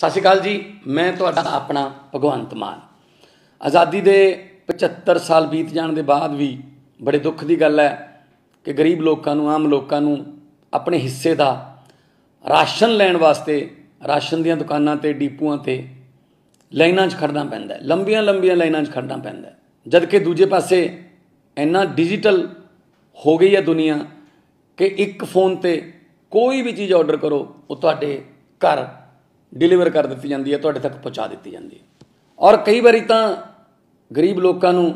ਸਤਿ ਸ਼੍ਰੀ ਅਕਾਲ ਜੀ ਮੈਂ ਤੁਹਾਡਾ ਆਪਣਾ ਭਗਵੰਤ ਮਾਨ ਆਜ਼ਾਦੀ ਦੇ 75 ਸਾਲ ਬੀਤ ਜਾਣ ਦੇ ਬਾਅਦ ਵੀ ਬੜੇ ਦੁੱਖ ਦੀ ਗੱਲ ਹੈ ਕਿ ਗਰੀਬ ਲੋਕਾਂ ਨੂੰ ਆਮ ਲੋਕਾਂ ਨੂੰ ਆਪਣੇ ਹਿੱਸੇ ਦਾ ਰਾਸ਼ਨ ਲੈਣ ਵਾਸਤੇ ਰਾਸ਼ਨ ਦੀਆਂ ਦੁਕਾਨਾਂ ਤੇ ਡੀਪੂਆਂ ਤੇ ਲਾਈਨਾਂ 'ਚ ਖੜਨਾ ਪੈਂਦਾ ਹੈ ਲੰਬੀਆਂ ਲੰਬੀਆਂ ਲਾਈਨਾਂ 'ਚ ਖੜਨਾ ਪੈਂਦਾ ਹੈ ਜਦ ਕਿ ਦੂਜੇ ਪਾਸੇ ਇੰਨਾ ਡਿਜੀਟਲ ਹੋ ਗਈ ਹੈ ਦੁਨੀਆ ਕਿ ਇੱਕ ਫੋਨ ਤੇ ਕੋਈ ਵੀ ਚੀਜ਼ ਆਰਡਰ ਕਰੋ ਉਹ ਤੁਹਾਡੇ ਘਰ ਡਿਲੀਵਰ ਕਰ ਦਿੱਤੀ ਜਾਂਦੀ ਹੈ ਤੁਹਾਡੇ ਤੱਕ ਪਹੁੰਚਾ ਦਿੱਤੀ ਜਾਂਦੀ ਹੈ ਔਰ ਕਈ ਵਾਰੀ ਤਾਂ ਗਰੀਬ ਲੋਕਾਂ ਨੂੰ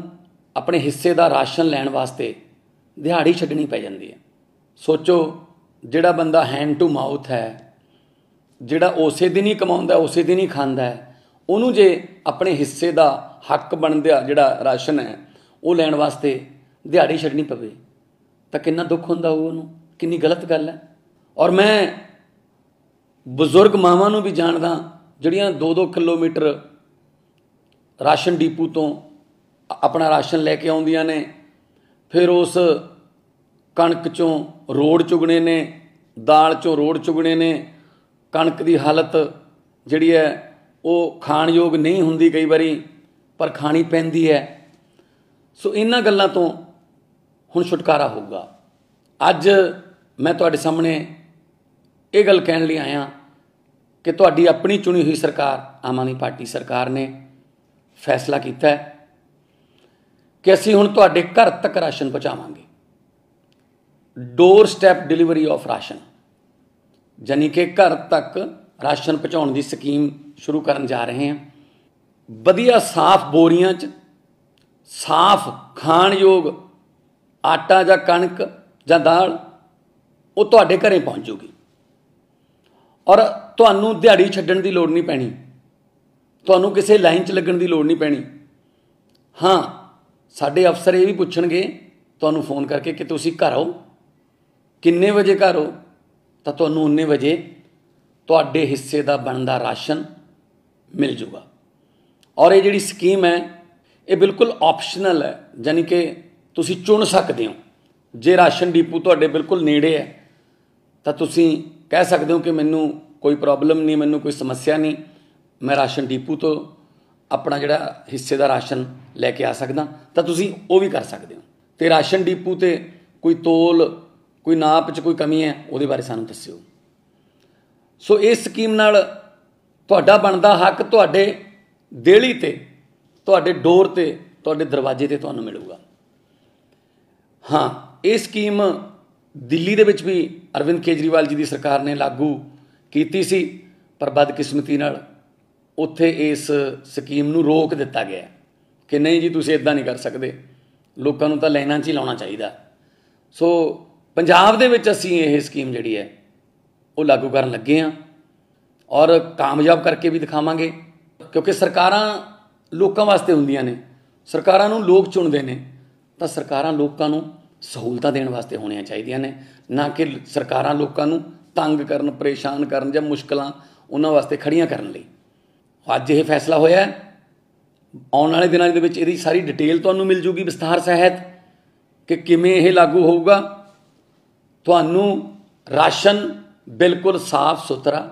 ਆਪਣੇ ਹਿੱਸੇ ਦਾ ਰਾਸ਼ਨ ਲੈਣ ਵਾਸਤੇ ਦਿਹਾੜੀ ਛੱਡਣੀ ਪੈ ਜਾਂਦੀ ਹੈ ਸੋਚੋ ਜਿਹੜਾ ਬੰਦਾ ਹੈਂਡ ਟੂ ਮਾਊਥ ਹੈ ਜਿਹੜਾ ਉਸੇ ਦਿਨ ਹੀ ਕਮਾਉਂਦਾ ਉਸੇ ਦਿਨ ਹੀ ਖਾਂਦਾ ਹੈ ਉਹਨੂੰ ਜੇ ਆਪਣੇ ਹਿੱਸੇ ਦਾ ਹੱਕ ਬਣਦਿਆ ਜਿਹੜਾ ਰਾਸ਼ਨ ਹੈ ਉਹ ਲੈਣ ਵਾਸਤੇ ਦਿਹਾੜੀ ਛੱਡਣੀ ਪਵੇ ਤਾਂ ਕਿੰਨਾ ਦੁੱਖ ਹੁੰਦਾ ਉਹਨੂੰ ਕਿੰਨੀ ਗਲਤ ਗੱਲ ਹੈ ਔਰ ਮੈਂ ਬਜ਼ੁਰਗ ਮਾਵਾਂ ਨੂੰ ਵੀ ਜਾਣਦਾ ਜਿਹੜੀਆਂ 2-2 ਕਿਲੋਮੀਟਰ ਰਾਸ਼ਨ ਡੀਪੂ ਤੋਂ ਆਪਣਾ ਰਾਸ਼ਨ ਲੈ ਕੇ ਆਉਂਦੀਆਂ ਨੇ ਫਿਰ ਉਸ ਕਣਕ ਚੋਂ ਰੋੜ ਚੁਗਣੇ ਨੇ ਦਾਲ ਚੋਂ ਰੋੜ ਚੁਗਣੇ ਨੇ ਕਣਕ ਦੀ ਹਾਲਤ ਜਿਹੜੀ ਹੈ ਉਹ ਖਾਣਯੋਗ ਨਹੀਂ ਹੁੰਦੀ ਕਈ ਵਾਰੀ ਪਰ ਖਾਣੀ ਪੈਂਦੀ ਹੈ ਸੋ ਇਹਨਾਂ ਗੱਲਾਂ ਤੋਂ ਹੁਣ ਛੁਟਕਾਰਾ ਹੋਊਗਾ ਅੱਜ ਮੈਂ ਤੁਹਾਡੇ ਸਾਹਮਣੇ ਇਹ ਗੱਲ ਕਹਿਣ ਲਈ ਆਇਆ ਕਿ ਤੁਹਾਡੀ ਆਪਣੀ ਚੁਣੀ ਹੋਈ ਸਰਕਾਰ ਆਮ ਆਦਮੀ ਪਾਰਟੀ ਸਰਕਾਰ ਨੇ ਫੈਸਲਾ ਕੀਤਾ ਹੈ ਕਿ ਅਸੀਂ ਹੁਣ ਤੁਹਾਡੇ ਘਰ ਤੱਕ ਰਾਸ਼ਨ ਪਹੁੰਚਾਵਾਂਗੇ doorstep delivery of ration ਜਾਨੀ ਕਿ ਘਰ ਤੱਕ ਰਾਸ਼ਨ ਪਹੁੰਚਾਉਣ ਦੀ ਸਕੀਮ ਸ਼ੁਰੂ ਕਰਨ ਜਾ ਰਹੇ ਹਾਂ ਵਧੀਆ ਸਾਫ਼ ਬੋਰੀਆਂ 'ਚ ਸਾਫ਼ ਖਾਣਯੋਗ ਆਟਾ ਜਾਂ ਕਣਕ ਜਾਂ ਦਾਲ ਉਹ ਤੁਹਾਡੇ ਘਰੇ ਪਹੁੰਚ ਜੂਗੀ ਔਰ ਤੁਹਾਨੂੰ ਦਿਹਾੜੀ ਛੱਡਣ ਦੀ ਲੋੜ ਨਹੀਂ ਪੈਣੀ ਤੁਹਾਨੂੰ ਕਿਸੇ ਲਾਈਨ 'ਚ ਲੱਗਣ ਦੀ ਲੋੜ ਨਹੀਂ ਪੈਣੀ ਹਾਂ ਸਾਡੇ ਅਫਸਰ ਇਹ ਵੀ ਪੁੱਛਣਗੇ ਤੁਹਾਨੂੰ ਫੋਨ ਕਰਕੇ ਕਿ ਤੁਸੀਂ ਘਰ ਆਓ ਕਿੰਨੇ ਵਜੇ ਘਰ ਆਓ ਤਾਂ ਤੁਹਾਨੂੰ ਉਨੇ ਵਜੇ ਤੁਹਾਡੇ ਹਿੱਸੇ ਦਾ ਬਣਦਾ ਰਾਸ਼ਨ ਮਿਲ ਜੂਗਾ ਔਰ ਇਹ ਜਿਹੜੀ ਸਕੀਮ ਹੈ ਇਹ ਬਿਲਕੁਲ ਆਪਸ਼ਨਲ ਹੈ ਯਾਨੀ ਕਿ ਤੁਸੀਂ ਚੁਣ ਸਕਦੇ ਹੋ ਜੇ ਰਾਸ਼ਨ ਡੀਪੂ ਤੁਹਾਡੇ ਬਿਲਕੁਲ ਨੇੜੇ ਹੈ ਤਾਂ ਤੁਸੀਂ ਕਹਿ ਸਕਦੇ ਹੋ ਕਿ ਮੈਨੂੰ ਕੋਈ ਪ੍ਰੋਬਲਮ ਨਹੀਂ ਮੈਨੂੰ ਕੋਈ ਸਮੱਸਿਆ ਨਹੀਂ ਮੈਂ ਰਾਸ਼ਨ ਡੀਪੂ ਤੋਂ ਆਪਣਾ ਜਿਹੜਾ ਹਿੱਸੇ ਦਾ ਰਾਸ਼ਨ ਲੈ ਕੇ ਆ ਸਕਦਾ ਤਾਂ ਤੁਸੀਂ ਉਹ ਵੀ ਕਰ ਸਕਦੇ ਹੋ ਤੇ ਰਾਸ਼ਨ ਡੀਪੂ ਤੇ ਕੋਈ ਤੋਲ ਕੋਈ ਨਾਪ 'ਚ ਕੋਈ ਕਮੀ ਹੈ ਉਹਦੇ ਬਾਰੇ ਸਾਨੂੰ ਦੱਸਿਓ ਸੋ ਇਸ ਸਕੀਮ ਨਾਲ ਤੁਹਾਡਾ ਬਣਦਾ ਹੱਕ ਤੁਹਾਡੇ ਦੇਲੀ ਤੇ ਤੁਹਾਡੇ ਡੋਰ ਤੇ ਤੁਹਾਡੇ ਦਰਵਾਜ਼ੇ ਤੇ ਤੁਹਾਨੂੰ ਮਿਲੂਗਾ ਹਾਂ ਇਹ ਸਕੀਮ ਦਿੱਲੀ ਦੇ ਵਿੱਚ ਵੀ ਅਰਵਿੰਦ ਕੇਜਰੀਵਾਲ ਜੀ ਦੀ ਸਰਕਾਰ ਨੇ ਲਾਗੂ ਕੀਤੀ ਸੀ ਪਰ ਬਦਕਿਸਮਤੀ ਨਾਲ ਉੱਥੇ ਇਸ ਸਕੀਮ ਨੂੰ ਰੋਕ ਦਿੱਤਾ ਗਿਆ ਕਿ ਨਹੀਂ ਜੀ ਤੁਸੀਂ ਇਦਾਂ ਨਹੀਂ ਕਰ ਸਕਦੇ ਲੋਕਾਂ ਨੂੰ ਤਾਂ ਲੈਣਾ 'ਚ ਹੀ ਲਾਉਣਾ ਚਾਹੀਦਾ ਸੋ ਪੰਜਾਬ ਦੇ ਵਿੱਚ ਅਸੀਂ ਇਹ ਸਕੀਮ ਜਿਹੜੀ ਹੈ ਉਹ ਲਾਗੂ ਕਰਨ ਲੱਗੇ ਆਂ ਔਰ ਕਾਮਯਾਬ ਕਰਕੇ ਵੀ ਦਿਖਾਵਾਂਗੇ ਕਿਉਂਕਿ ਸਰਕਾਰਾਂ ਲੋਕਾਂ ਵਾਸਤੇ ਹੁੰਦੀਆਂ ਨੇ ਸਰਕਾਰਾਂ ਨੂੰ ਲੋਕ ਚੁਣਦੇ ਨੇ ਤਾਂ ਸਰਕਾਰਾਂ ਲੋਕਾਂ ਨੂੰ ਸਹੂਲਤਾਂ ਦੇਣ ਵਾਸਤੇ ਹੋਣੀਆਂ ਚਾਹੀਦੀਆਂ ਨੇ ਨਾ ਕਿ ਸਰਕਾਰਾਂ ਲੋਕਾਂ ਨੂੰ ਤੰਗ ਕਰਨ ਪਰੇਸ਼ਾਨ ਕਰਨ ਜਾਂ ਮੁਸ਼ਕਲਾਂ ਉਹਨਾਂ ਵਾਸਤੇ ਖੜੀਆਂ ਕਰਨ ਲਈ ਅੱਜ ਇਹ ਫੈਸਲਾ ਹੋਇਆ ਆਉਣ ਵਾਲੇ ਦਿਨਾਂ ਦੇ ਵਿੱਚ ਇਹਦੀ ਸਾਰੀ ਡਿਟੇਲ ਤੁਹਾਨੂੰ ਮਿਲ ਜੂਗੀ ਵਿਸਥਾਰ ਸਹਿਤ ਕਿ ਕਿਵੇਂ ਇਹ ਲਾਗੂ ਹੋਊਗਾ ਤੁਹਾਨੂੰ ਰਾਸ਼ਨ ਬਿਲਕੁਲ ਸਾਫ਼ ਸੁਥਰਾ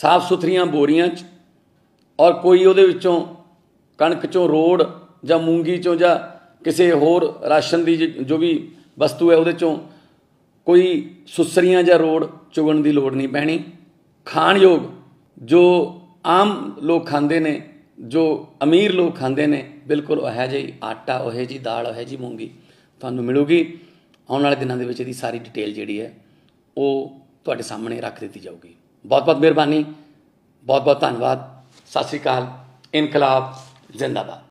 ਸਾਫ਼ ਸੁਥਰੀਆਂ ਬੋਰੀਆਂ 'ਚ ਔਰ ਕੋਈ ਉਹਦੇ ਵਿੱਚੋਂ ਕਣਕ 'ਚੋਂ ਰੋੜ ਜਾਂ ਮੂੰਗੀ 'ਚੋਂ ਜਾਂ ਕਿਸੇ ਹੋਰ ਰਾਸ਼ਨ ਦੀ ਜੋ ਵੀ ਵਸਤੂ ਹੈ ਉਹਦੇ ਚੋਂ ਕੋਈ ਸੁਸਰੀਆਂ ਜਾਂ ਰੋੜ ਚੁਗਣ ਦੀ ਲੋੜ ਨਹੀਂ ਪੈਣੀ ਖਾਣ ਯੋਗ ਜੋ ਆਮ ਲੋਕ ਖਾਂਦੇ ਨੇ ਜੋ ਅਮੀਰ ਲੋਕ ਖਾਂਦੇ ਨੇ ਬਿਲਕੁਲ ਉਹ ਹੈ ਜੀ ਆਟਾ ਉਹ ਹੈ ਜੀ ਦਾਲ ਉਹ ਹੈ ਜੀ ਮੂੰਗੀ ਤੁਹਾਨੂੰ ਮਿਲੂਗੀ ਆਉਣ ਵਾਲੇ ਦਿਨਾਂ ਦੇ ਵਿੱਚ ਇਹਦੀ ਸਾਰੀ ਡਿਟੇਲ ਜਿਹੜੀ ਹੈ ਉਹ ਤੁਹਾਡੇ ਸਾਹਮਣੇ ਰੱਖ ਦਿੱਤੀ ਜਾਊਗੀ ਬਹੁਤ ਬਹੁਤ ਮਿਹਰਬਾਨੀ ਬਹੁਤ ਬਹੁਤ ਧੰਨਵਾਦ ਸਤਿ ਸ਼੍ਰੀ ਅਕਾਲ ਇਨਕਲਾਬ ਜ਼ਿੰਦਾਬਾਦ